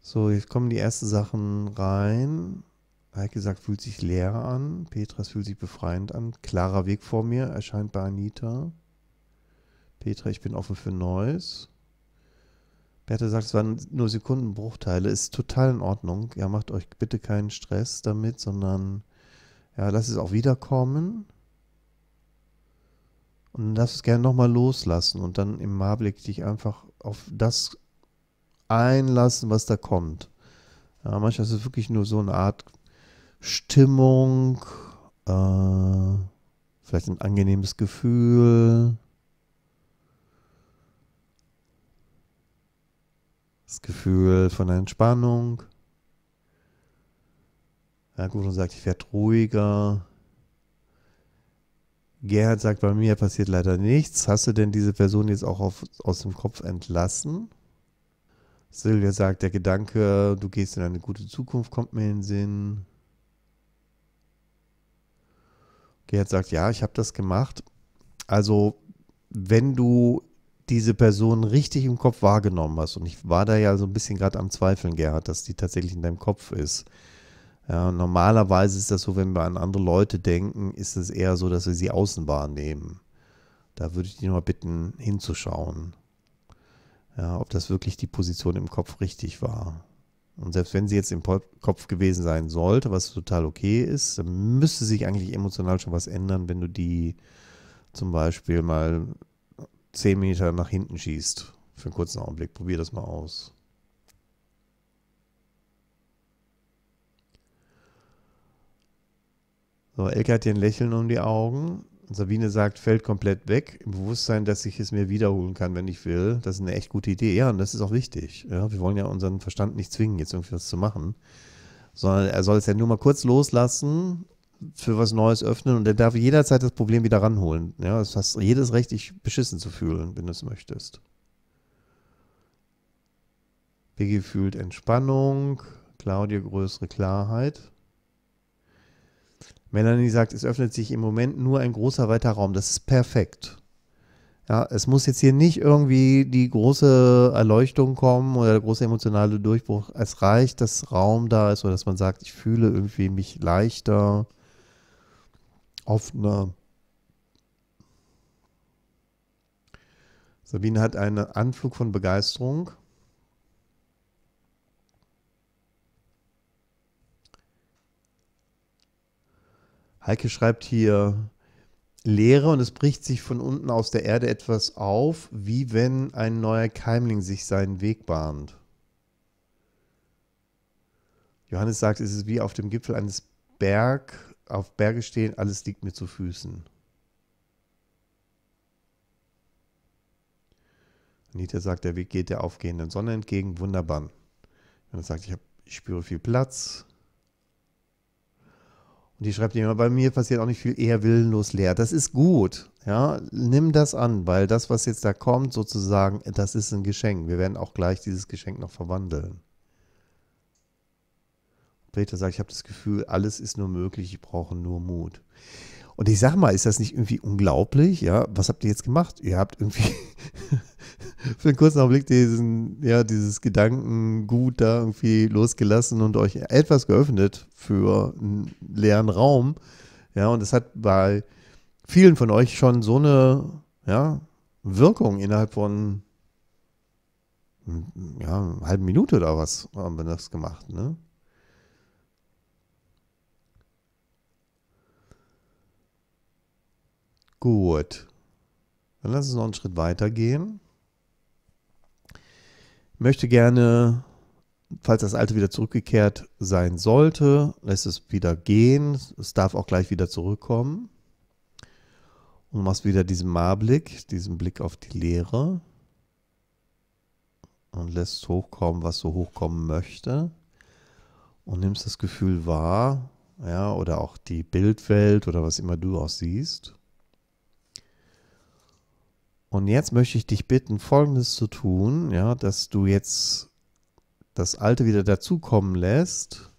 So, jetzt kommen die ersten Sachen rein. Heike gesagt, fühlt sich leer an. Petras fühlt sich befreiend an. Klarer Weg vor mir erscheint bei Anita. Petra, ich bin offen für Neues. Berthe sagt, es waren nur Sekundenbruchteile. Ist total in Ordnung. Ja, macht euch bitte keinen Stress damit, sondern ja, lasst es auch wiederkommen. Und lass es gerne nochmal loslassen und dann im Marblick dich einfach auf das einlassen, was da kommt. Ja, manchmal ist es wirklich nur so eine Art Stimmung, äh, vielleicht ein angenehmes Gefühl, Das Gefühl von der Entspannung. Ja, und sagt, ich werde ruhiger. Gerhard sagt, bei mir passiert leider nichts. Hast du denn diese Person jetzt auch auf, aus dem Kopf entlassen? Silvia sagt, der Gedanke, du gehst in eine gute Zukunft, kommt mir in den Sinn. Gerhard sagt, ja, ich habe das gemacht. Also, wenn du diese Person richtig im Kopf wahrgenommen hast. Und ich war da ja so ein bisschen gerade am Zweifeln, Gerhard, dass die tatsächlich in deinem Kopf ist. Ja, normalerweise ist das so, wenn wir an andere Leute denken, ist es eher so, dass wir sie außen wahrnehmen. Da würde ich dich nochmal bitten, hinzuschauen. Ja, ob das wirklich die Position im Kopf richtig war. Und selbst wenn sie jetzt im Kopf gewesen sein sollte, was total okay ist, dann müsste sich eigentlich emotional schon was ändern, wenn du die zum Beispiel mal 10 Meter nach hinten schießt. Für einen kurzen Augenblick. Probier das mal aus. So, Elke hat hier ein Lächeln um die Augen. Sabine sagt, fällt komplett weg, im Bewusstsein, dass ich es mir wiederholen kann, wenn ich will. Das ist eine echt gute Idee. Ja, und das ist auch wichtig. Ja, wir wollen ja unseren Verstand nicht zwingen, jetzt irgendwas zu machen, sondern er soll es ja nur mal kurz loslassen für was Neues öffnen und er darf jederzeit das Problem wieder ranholen. Ja, du hast jedes Recht, dich beschissen zu fühlen, wenn du es möchtest. Biggie fühlt Entspannung, Claudia größere Klarheit. Melanie sagt, es öffnet sich im Moment nur ein großer weiter Raum. Das ist perfekt. Ja, es muss jetzt hier nicht irgendwie die große Erleuchtung kommen oder der große emotionale Durchbruch. Es reicht, dass Raum da ist oder dass man sagt, ich fühle irgendwie mich leichter auf einer. Sabine hat einen Anflug von Begeisterung. Heike schreibt hier Leere und es bricht sich von unten aus der Erde etwas auf, wie wenn ein neuer Keimling sich seinen Weg bahnt. Johannes sagt, es ist wie auf dem Gipfel eines Berg, auf Berge stehen, alles liegt mir zu Füßen. Anita sagt, der Weg geht der aufgehenden Sonne entgegen, wunderbar. Und sagt, ich, hab, ich spüre viel Platz. Und die schreibt immer, bei mir passiert auch nicht viel, eher willenlos leer. Das ist gut. Ja, nimm das an, weil das, was jetzt da kommt, sozusagen, das ist ein Geschenk. Wir werden auch gleich dieses Geschenk noch verwandeln. Peter sagt, ich habe das Gefühl, alles ist nur möglich, ich brauche nur Mut. Und ich sag mal, ist das nicht irgendwie unglaublich? Ja, was habt ihr jetzt gemacht? Ihr habt irgendwie für einen kurzen Augenblick diesen, ja, dieses Gedankengut da irgendwie losgelassen und euch etwas geöffnet für einen leeren Raum. Ja, und das hat bei vielen von euch schon so eine, ja, Wirkung innerhalb von ja, einer halben Minute oder was haben wir das gemacht, ne? Gut. Dann lass uns noch einen Schritt weiter gehen. Ich möchte gerne, falls das alte wieder zurückgekehrt sein sollte, lässt es wieder gehen. Es darf auch gleich wieder zurückkommen. Und machst wieder diesen Marblick, diesen Blick auf die Leere. Und lässt hochkommen, was so hochkommen möchte. Und nimmst das Gefühl wahr, ja, oder auch die Bildwelt oder was immer du auch siehst. Und jetzt möchte ich dich bitten, Folgendes zu tun, ja, dass du jetzt das Alte wieder dazukommen lässt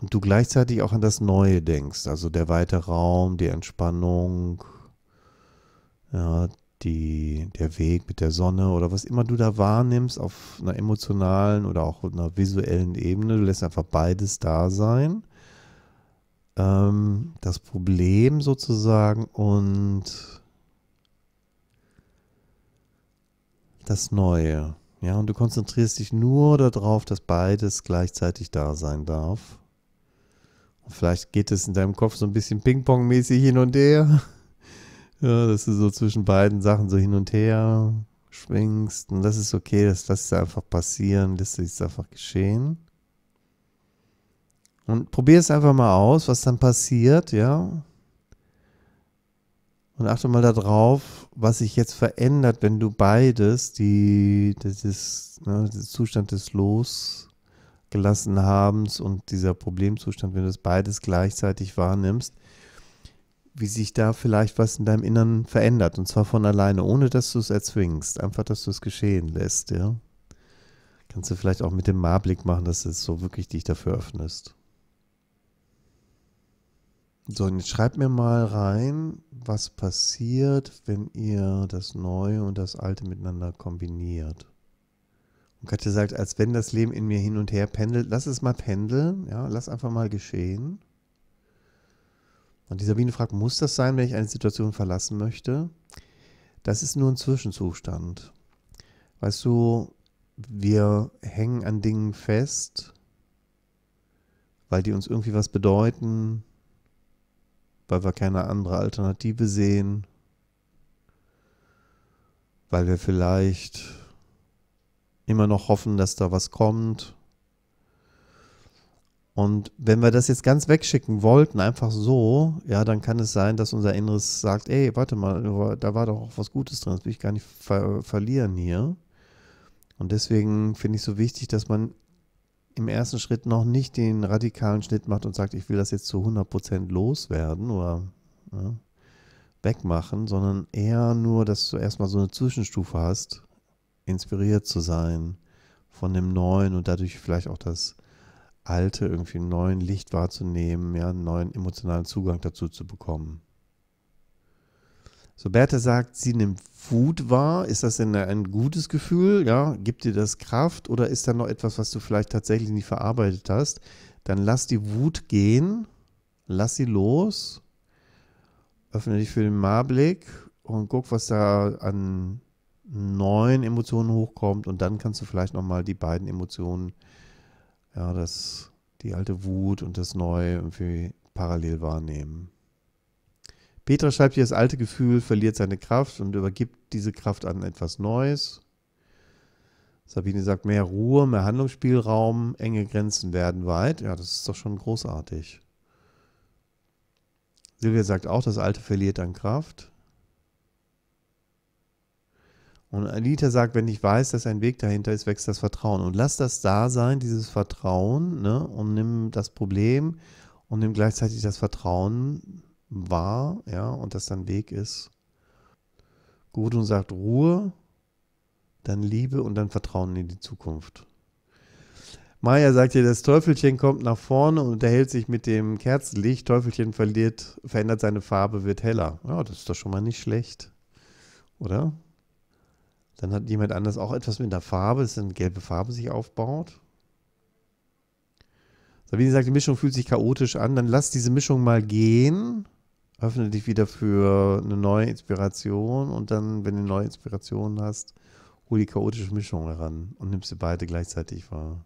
und du gleichzeitig auch an das Neue denkst, also der weite Raum, die Entspannung, ja, die, der Weg mit der Sonne oder was immer du da wahrnimmst auf einer emotionalen oder auch einer visuellen Ebene. Du lässt einfach beides da sein. Ähm, das Problem sozusagen und das Neue. Ja, und du konzentrierst dich nur darauf, dass beides gleichzeitig da sein darf. Und vielleicht geht es in deinem Kopf so ein bisschen Ping-Pong-mäßig hin und her. Ja, dass du so zwischen beiden Sachen so hin und her schwingst. Und das ist okay, das lässt es einfach passieren, lässt es einfach geschehen. Und probier es einfach mal aus, was dann passiert, ja. Und achte mal darauf, was sich jetzt verändert, wenn du beides, die, das ist, ne, der Zustand des Losgelassenhabens und dieser Problemzustand, wenn du das beides gleichzeitig wahrnimmst, wie sich da vielleicht was in deinem Inneren verändert. Und zwar von alleine, ohne dass du es erzwingst. Einfach, dass du es geschehen lässt, ja. Kannst du vielleicht auch mit dem Marblick machen, dass du es so wirklich dich dafür öffnest. So, und jetzt schreibt mir mal rein, was passiert, wenn ihr das Neue und das Alte miteinander kombiniert. Und Katja sagt, als wenn das Leben in mir hin und her pendelt, lass es mal pendeln, ja, lass einfach mal geschehen. Und die Sabine fragt, muss das sein, wenn ich eine Situation verlassen möchte? Das ist nur ein Zwischenzustand. Weißt du, wir hängen an Dingen fest, weil die uns irgendwie was bedeuten, weil wir keine andere Alternative sehen, weil wir vielleicht immer noch hoffen, dass da was kommt. Und wenn wir das jetzt ganz wegschicken wollten, einfach so, ja, dann kann es sein, dass unser Inneres sagt, ey, warte mal, da war doch auch was Gutes drin, das will ich gar nicht ver verlieren hier. Und deswegen finde ich es so wichtig, dass man im ersten Schritt noch nicht den radikalen Schnitt macht und sagt, ich will das jetzt zu 100% loswerden oder ja, wegmachen, sondern eher nur, dass du erstmal so eine Zwischenstufe hast, inspiriert zu sein von dem Neuen und dadurch vielleicht auch das Alte irgendwie einen neuen Licht wahrzunehmen, ja, einen neuen emotionalen Zugang dazu zu bekommen. So, Bertha sagt, sie nimmt Wut wahr. Ist das denn ein gutes Gefühl? Ja, gibt dir das Kraft oder ist da noch etwas, was du vielleicht tatsächlich nicht verarbeitet hast? Dann lass die Wut gehen, lass sie los, öffne dich für den Marblick und guck, was da an neuen Emotionen hochkommt und dann kannst du vielleicht nochmal die beiden Emotionen, ja, das, die alte Wut und das Neue irgendwie parallel wahrnehmen. Petra schreibt hier, das alte Gefühl verliert seine Kraft und übergibt diese Kraft an etwas Neues. Sabine sagt, mehr Ruhe, mehr Handlungsspielraum, enge Grenzen werden weit. Ja, das ist doch schon großartig. Silvia sagt auch, das Alte verliert an Kraft. Und Anita sagt, wenn ich weiß, dass ein Weg dahinter ist, wächst das Vertrauen. Und lass das da sein, dieses Vertrauen, ne? und nimm das Problem und nimm gleichzeitig das Vertrauen, war, ja, und das dann Weg ist. Gudrun sagt Ruhe, dann Liebe und dann Vertrauen in die Zukunft. Maya sagt ihr, das Teufelchen kommt nach vorne und unterhält sich mit dem Kerzenlicht. Teufelchen verliert, verändert seine Farbe, wird heller. Ja, das ist doch schon mal nicht schlecht. Oder? Dann hat jemand anders auch etwas mit der Farbe, dass eine gelbe Farbe sich aufbaut. Sabine sagt, die Mischung fühlt sich chaotisch an. Dann lass diese Mischung mal gehen öffne dich wieder für eine neue Inspiration und dann, wenn du eine neue Inspiration hast, hol die chaotische Mischung heran und nimmst sie beide gleichzeitig wahr.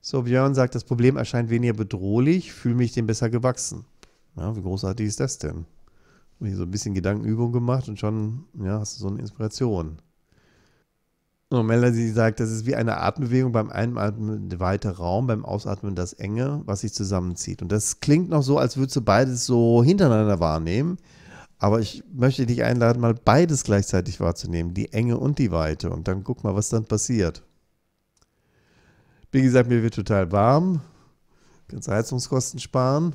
So, Björn sagt, das Problem erscheint weniger bedrohlich, fühle mich dem besser gewachsen. Ja, wie großartig ist das denn? Habe so ein bisschen Gedankenübung gemacht und schon ja, hast du so eine Inspiration. Und Melody sagt, das ist wie eine Atembewegung, beim Einatmen der weite Raum, beim Ausatmen das Enge, was sich zusammenzieht. Und das klingt noch so, als würdest du beides so hintereinander wahrnehmen. Aber ich möchte dich einladen, mal beides gleichzeitig wahrzunehmen, die Enge und die Weite. Und dann guck mal, was dann passiert. Wie gesagt, mir wird total warm. Kannst Heizungskosten sparen.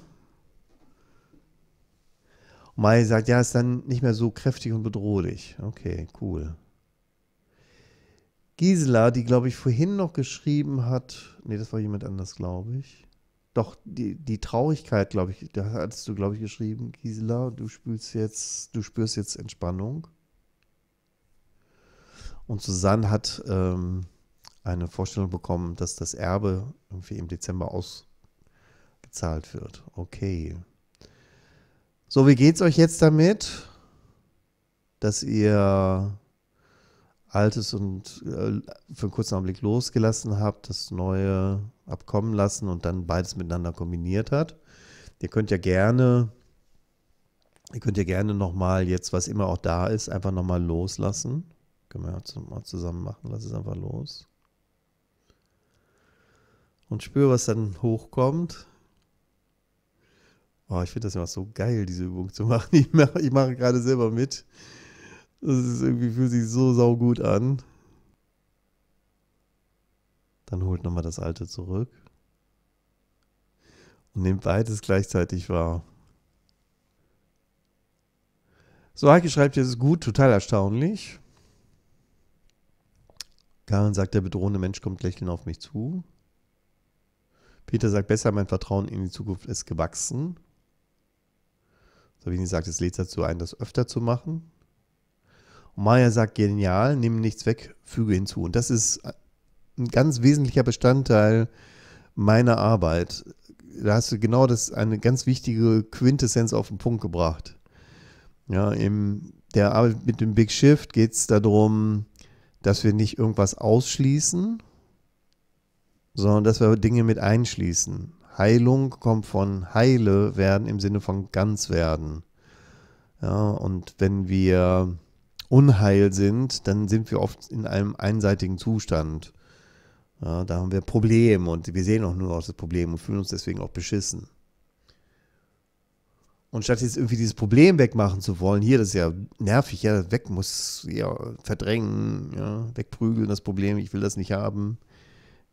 Und Mai sagt, ja, ist dann nicht mehr so kräftig und bedrohlich. Okay, cool. Gisela, die, glaube ich, vorhin noch geschrieben hat, nee, das war jemand anders, glaube ich. Doch, die, die Traurigkeit, glaube ich, da hattest du, glaube ich, geschrieben, Gisela, du spürst jetzt, du spürst jetzt Entspannung. Und Susanne hat ähm, eine Vorstellung bekommen, dass das Erbe irgendwie im Dezember ausgezahlt wird. Okay. So, wie geht's euch jetzt damit, dass ihr Altes und äh, für einen kurzen Augenblick losgelassen habt, das Neue abkommen lassen und dann beides miteinander kombiniert hat. Ihr könnt ja gerne, ihr könnt ja gerne nochmal jetzt, was immer auch da ist, einfach nochmal loslassen. Können wir ja mal zusammen machen, lass es einfach los. Und spüre, was dann hochkommt. Oh, ich finde das immer so geil, diese Übung zu machen. Ich mache ich mach gerade selber mit. Das ist irgendwie fühlt sich so saugut an. Dann holt nochmal das alte zurück. Und nimmt beides gleichzeitig wahr. So, Heike schreibt, jetzt ist gut, total erstaunlich. Karen sagt, der bedrohende Mensch kommt lächelnd genau auf mich zu. Peter sagt, besser, mein Vertrauen in die Zukunft ist gewachsen. Sabine sagt, es lädt dazu ein, das öfter zu machen. Maya sagt genial, nimm nichts weg, füge hinzu. Und das ist ein ganz wesentlicher Bestandteil meiner Arbeit. Da hast du genau das eine ganz wichtige Quintessenz auf den Punkt gebracht. Ja, in der Arbeit mit dem Big Shift geht es darum, dass wir nicht irgendwas ausschließen, sondern dass wir Dinge mit einschließen. Heilung kommt von heile werden im Sinne von ganz werden. Ja, und wenn wir Unheil sind, dann sind wir oft in einem einseitigen Zustand. Ja, da haben wir Probleme und wir sehen auch nur noch das Problem und fühlen uns deswegen auch beschissen. Und statt jetzt irgendwie dieses Problem wegmachen zu wollen, hier, das ist ja nervig, ja, weg muss, ja, verdrängen, ja, wegprügeln, das Problem, ich will das nicht haben,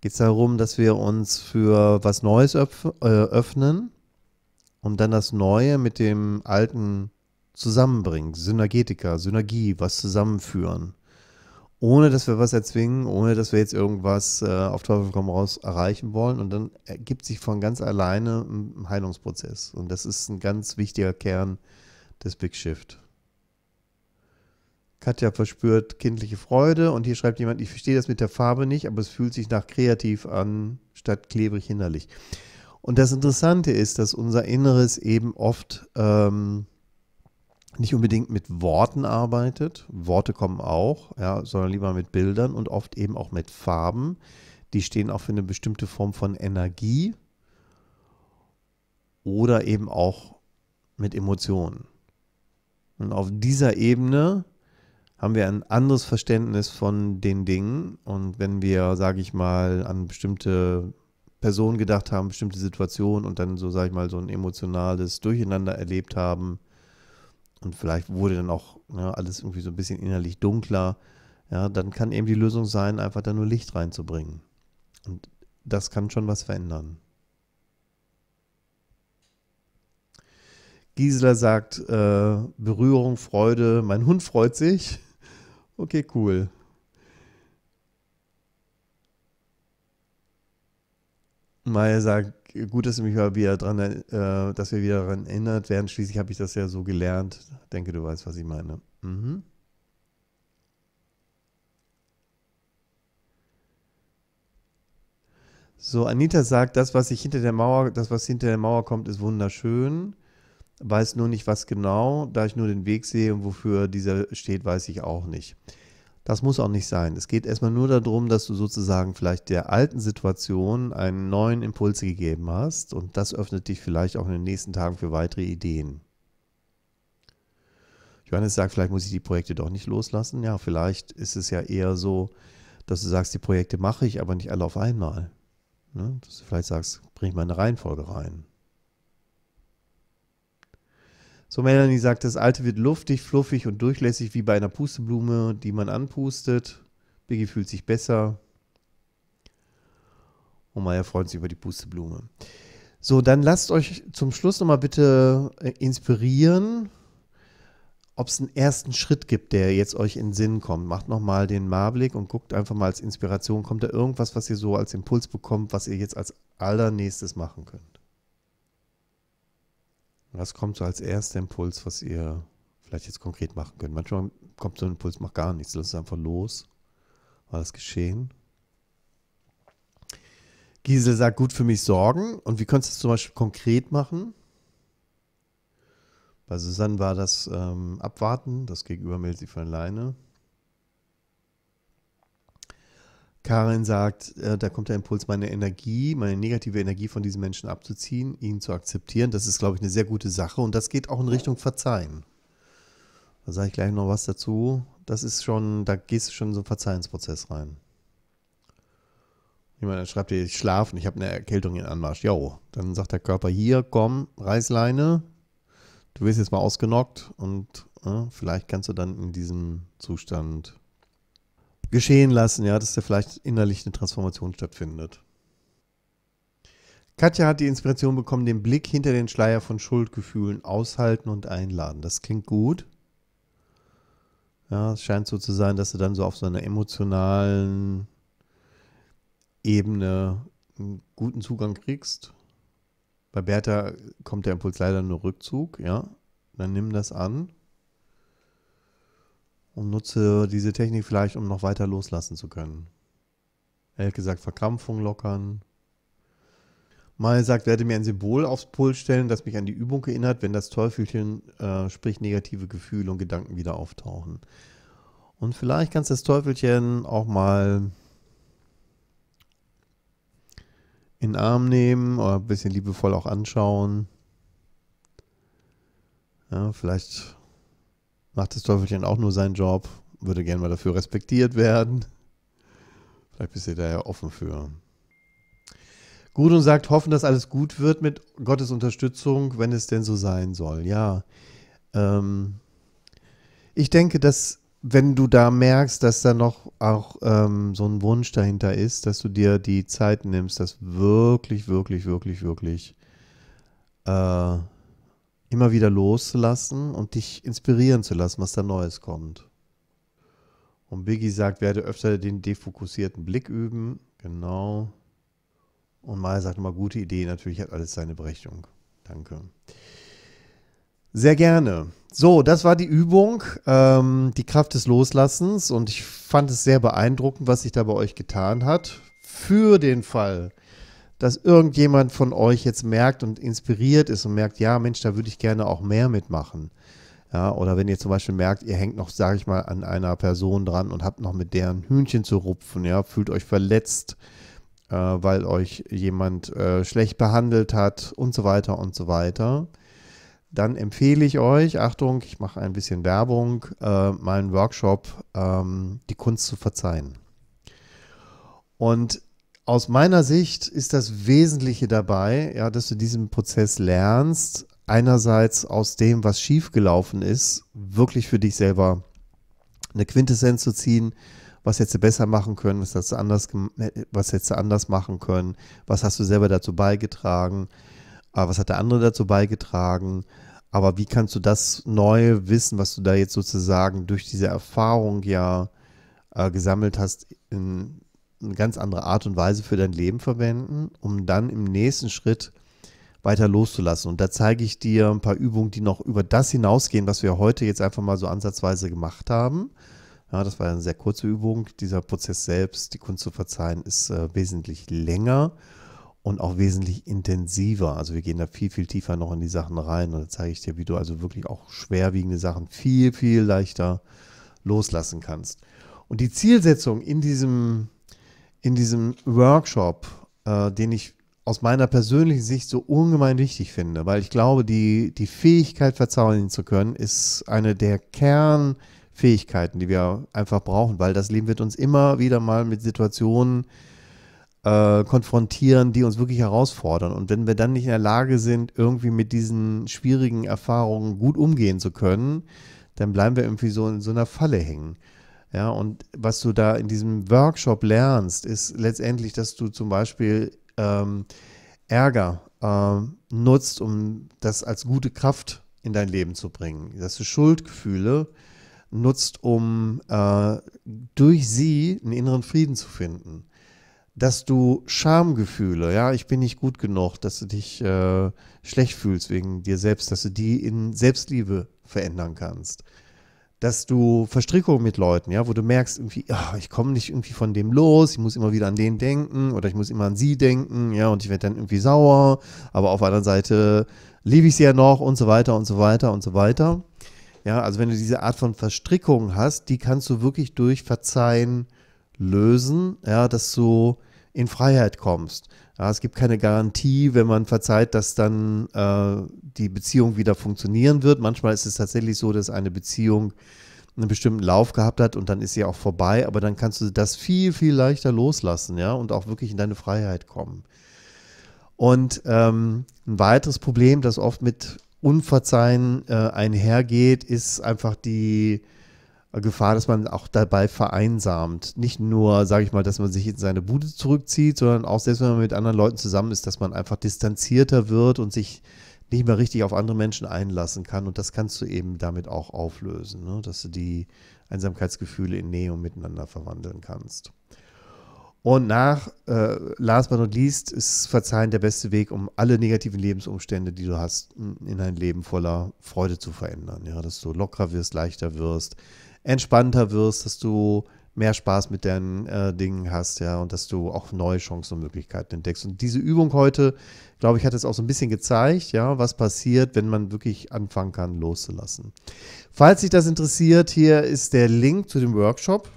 geht es darum, dass wir uns für was Neues äh, öffnen und dann das Neue mit dem Alten zusammenbringt. Synergetika, Synergie, was zusammenführen. Ohne dass wir was erzwingen, ohne dass wir jetzt irgendwas äh, auf Teufel komm raus erreichen wollen. Und dann ergibt sich von ganz alleine ein Heilungsprozess. Und das ist ein ganz wichtiger Kern des Big Shift. Katja verspürt kindliche Freude und hier schreibt jemand, ich verstehe das mit der Farbe nicht, aber es fühlt sich nach kreativ an, statt klebrig hinderlich. Und das Interessante ist, dass unser Inneres eben oft ähm, nicht unbedingt mit Worten arbeitet, Worte kommen auch, ja, sondern lieber mit Bildern und oft eben auch mit Farben. Die stehen auch für eine bestimmte Form von Energie oder eben auch mit Emotionen. Und auf dieser Ebene haben wir ein anderes Verständnis von den Dingen. Und wenn wir, sage ich mal, an bestimmte Personen gedacht haben, bestimmte Situationen und dann so, sage ich mal, so ein emotionales Durcheinander erlebt haben, und vielleicht wurde dann auch ja, ne, alles irgendwie so ein bisschen innerlich dunkler, ja, dann kann eben die Lösung sein, einfach da nur Licht reinzubringen. Und das kann schon was verändern. Gisela sagt, äh, Berührung, Freude, mein Hund freut sich. Okay, cool. Maya sagt, gut, dass du mich mal wieder dran, äh, dass wir wieder daran erinnert werden. Schließlich habe ich das ja so gelernt. Ich denke, du weißt, was ich meine. Mhm. So, Anita sagt, das, was sich hinter der Mauer, das, was hinter der Mauer kommt, ist wunderschön. Weiß nur nicht, was genau. Da ich nur den Weg sehe und wofür dieser steht, weiß ich auch nicht. Das muss auch nicht sein. Es geht erstmal nur darum, dass du sozusagen vielleicht der alten Situation einen neuen Impuls gegeben hast und das öffnet dich vielleicht auch in den nächsten Tagen für weitere Ideen. Johannes sagt, vielleicht muss ich die Projekte doch nicht loslassen. Ja, vielleicht ist es ja eher so, dass du sagst, die Projekte mache ich, aber nicht alle auf einmal. Ne? Dass du vielleicht sagst, bring mal eine Reihenfolge rein. So Melanie sagt, das alte wird luftig, fluffig und durchlässig wie bei einer Pusteblume, die man anpustet. Biggie fühlt sich besser. Und Maya freut sich über die Pusteblume. So, dann lasst euch zum Schluss nochmal bitte äh, inspirieren, ob es einen ersten Schritt gibt, der jetzt euch in den Sinn kommt. Macht nochmal den Marblick und guckt einfach mal als Inspiration. Kommt da irgendwas, was ihr so als Impuls bekommt, was ihr jetzt als allernächstes machen könnt? Was kommt so als erster Impuls, was ihr vielleicht jetzt konkret machen könnt? Manchmal kommt so ein Impuls, macht gar nichts, lass es einfach los. War das geschehen? Gisel sagt, gut für mich sorgen. Und wie könntest du das zum Beispiel konkret machen? Bei Susanne war das ähm, Abwarten, das Gegenüber meldet sich von alleine. Karin sagt, äh, da kommt der Impuls, meine Energie, meine negative Energie von diesen Menschen abzuziehen, ihn zu akzeptieren. Das ist, glaube ich, eine sehr gute Sache und das geht auch in Richtung Verzeihen. Da sage ich gleich noch was dazu. Das ist schon, da gehst du schon in so einen Verzeihensprozess rein. Jemand dann schreibt dir, ich schlafe und ich habe eine Erkältung in Anmarsch. Jo, dann sagt der Körper, hier, komm, Reißleine, du wirst jetzt mal ausgenockt und äh, vielleicht kannst du dann in diesem Zustand geschehen lassen, ja, dass da vielleicht innerlich eine Transformation stattfindet. Katja hat die Inspiration bekommen, den Blick hinter den Schleier von Schuldgefühlen aushalten und einladen. Das klingt gut. Ja, es scheint so zu sein, dass du dann so auf so einer emotionalen Ebene einen guten Zugang kriegst. Bei Bertha kommt der Impuls leider nur Rückzug, ja. Dann nimm das an und nutze diese Technik vielleicht, um noch weiter loslassen zu können. Ehrlich gesagt, Verkrampfung lockern. Mal sagt, werde mir ein Symbol aufs Pult stellen, das mich an die Übung erinnert, wenn das Teufelchen, äh, sprich negative Gefühle und Gedanken wieder auftauchen. Und vielleicht kannst das Teufelchen auch mal in den Arm nehmen oder ein bisschen liebevoll auch anschauen. Ja, vielleicht macht das Teufelchen auch nur seinen Job, würde gerne mal dafür respektiert werden. Vielleicht bist du da ja offen für. Gudrun sagt, hoffen, dass alles gut wird mit Gottes Unterstützung, wenn es denn so sein soll. Ja. Ähm, ich denke, dass wenn du da merkst, dass da noch auch ähm, so ein Wunsch dahinter ist, dass du dir die Zeit nimmst, das wirklich, wirklich, wirklich, wirklich äh, immer wieder loszulassen und dich inspirieren zu lassen, was da Neues kommt. Und Biggie sagt, werde öfter den defokussierten Blick üben. Genau. Und Maya sagt immer, gute Idee, natürlich hat alles seine Berechnung. Danke. Sehr gerne. So, das war die Übung, ähm, die Kraft des Loslassens. Und ich fand es sehr beeindruckend, was sich da bei euch getan hat. Für den Fall, dass irgendjemand von euch jetzt merkt und inspiriert ist und merkt, ja, Mensch, da würde ich gerne auch mehr mitmachen. Ja, oder wenn ihr zum Beispiel merkt, ihr hängt noch, sage ich mal, an einer Person dran und habt noch mit deren Hühnchen zu rupfen, ja, fühlt euch verletzt, äh, weil euch jemand äh, schlecht behandelt hat und so weiter und so weiter. Dann empfehle ich euch, Achtung, ich mache ein bisschen Werbung, äh, meinen Workshop ähm, Die Kunst zu verzeihen. Und aus meiner Sicht ist das Wesentliche dabei, ja, dass du diesen Prozess lernst, einerseits aus dem, was schiefgelaufen ist, wirklich für dich selber eine Quintessenz zu ziehen, was hättest du besser machen können, was hättest du anders, äh, was hättest du anders machen können, was hast du selber dazu beigetragen, ah, was hat der andere dazu beigetragen, aber wie kannst du das neue Wissen, was du da jetzt sozusagen durch diese Erfahrung ja äh, gesammelt hast, in, eine ganz andere Art und Weise für dein Leben verwenden, um dann im nächsten Schritt weiter loszulassen. Und da zeige ich dir ein paar Übungen, die noch über das hinausgehen, was wir heute jetzt einfach mal so ansatzweise gemacht haben. Ja, das war eine sehr kurze Übung. Dieser Prozess selbst, die Kunst zu verzeihen, ist äh, wesentlich länger und auch wesentlich intensiver. Also wir gehen da viel, viel tiefer noch in die Sachen rein und da zeige ich dir, wie du also wirklich auch schwerwiegende Sachen viel, viel leichter loslassen kannst. Und die Zielsetzung in diesem in diesem Workshop, äh, den ich aus meiner persönlichen Sicht so ungemein wichtig finde, weil ich glaube, die, die Fähigkeit, verzauern zu können, ist eine der Kernfähigkeiten, die wir einfach brauchen, weil das Leben wird uns immer wieder mal mit Situationen äh, konfrontieren, die uns wirklich herausfordern. Und wenn wir dann nicht in der Lage sind, irgendwie mit diesen schwierigen Erfahrungen gut umgehen zu können, dann bleiben wir irgendwie so in so einer Falle hängen. Ja, und was du da in diesem Workshop lernst, ist letztendlich, dass du zum Beispiel ähm, Ärger ähm, nutzt, um das als gute Kraft in dein Leben zu bringen. Dass du Schuldgefühle nutzt, um äh, durch sie einen inneren Frieden zu finden. Dass du Schamgefühle, ja, ich bin nicht gut genug, dass du dich äh, schlecht fühlst wegen dir selbst, dass du die in Selbstliebe verändern kannst dass du Verstrickungen mit Leuten, ja, wo du merkst, irgendwie, oh, ich komme nicht irgendwie von dem los, ich muss immer wieder an den denken oder ich muss immer an sie denken, ja, und ich werde dann irgendwie sauer, aber auf der anderen Seite liebe ich sie ja noch und so weiter und so weiter und so weiter. Ja, also wenn du diese Art von Verstrickung hast, die kannst du wirklich durch Verzeihen lösen, ja, dass du in Freiheit kommst ja, es gibt keine Garantie, wenn man verzeiht, dass dann äh, die Beziehung wieder funktionieren wird. Manchmal ist es tatsächlich so, dass eine Beziehung einen bestimmten Lauf gehabt hat und dann ist sie auch vorbei, aber dann kannst du das viel, viel leichter loslassen, ja, und auch wirklich in deine Freiheit kommen. Und ähm, ein weiteres Problem, das oft mit Unverzeihen äh, einhergeht, ist einfach die Gefahr, dass man auch dabei vereinsamt. Nicht nur, sage ich mal, dass man sich in seine Bude zurückzieht, sondern auch selbst wenn man mit anderen Leuten zusammen ist, dass man einfach distanzierter wird und sich nicht mehr richtig auf andere Menschen einlassen kann. Und das kannst du eben damit auch auflösen, ne? dass du die Einsamkeitsgefühle in Nähe und miteinander verwandeln kannst. Und nach, äh, last but not least, ist Verzeihen der beste Weg, um alle negativen Lebensumstände, die du hast, in ein Leben voller Freude zu verändern. Ja, dass du locker wirst, leichter wirst, entspannter wirst, dass du mehr Spaß mit deinen äh, Dingen hast, ja, und dass du auch neue Chancen und Möglichkeiten entdeckst. Und diese Übung heute, glaube ich, hat es auch so ein bisschen gezeigt, ja, was passiert, wenn man wirklich anfangen kann, loszulassen. Falls dich das interessiert, hier ist der Link zu dem Workshop.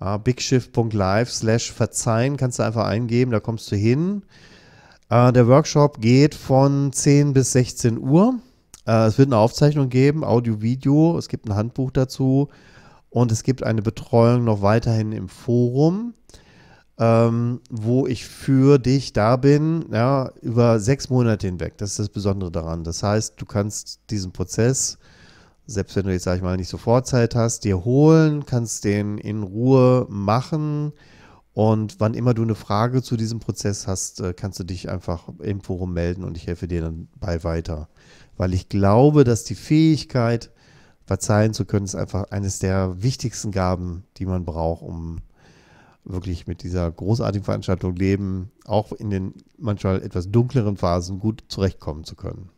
Ah, bigshift.live slash verzeihen kannst du einfach eingeben, da kommst du hin. Ah, der Workshop geht von 10 bis 16 Uhr. Äh, es wird eine Aufzeichnung geben, Audio-Video, es gibt ein Handbuch dazu und es gibt eine Betreuung noch weiterhin im Forum. Ähm, wo ich für dich da bin, ja, über sechs Monate hinweg. Das ist das Besondere daran. Das heißt, du kannst diesen Prozess, selbst wenn du jetzt, sag ich mal, nicht sofort Zeit hast, dir holen, kannst den in Ruhe machen. Und wann immer du eine Frage zu diesem Prozess hast, äh, kannst du dich einfach im Forum melden und ich helfe dir dann bei weiter weil ich glaube, dass die Fähigkeit, verzeihen zu können, ist einfach eines der wichtigsten Gaben, die man braucht, um wirklich mit dieser großartigen Veranstaltung leben, auch in den manchmal etwas dunkleren Phasen gut zurechtkommen zu können.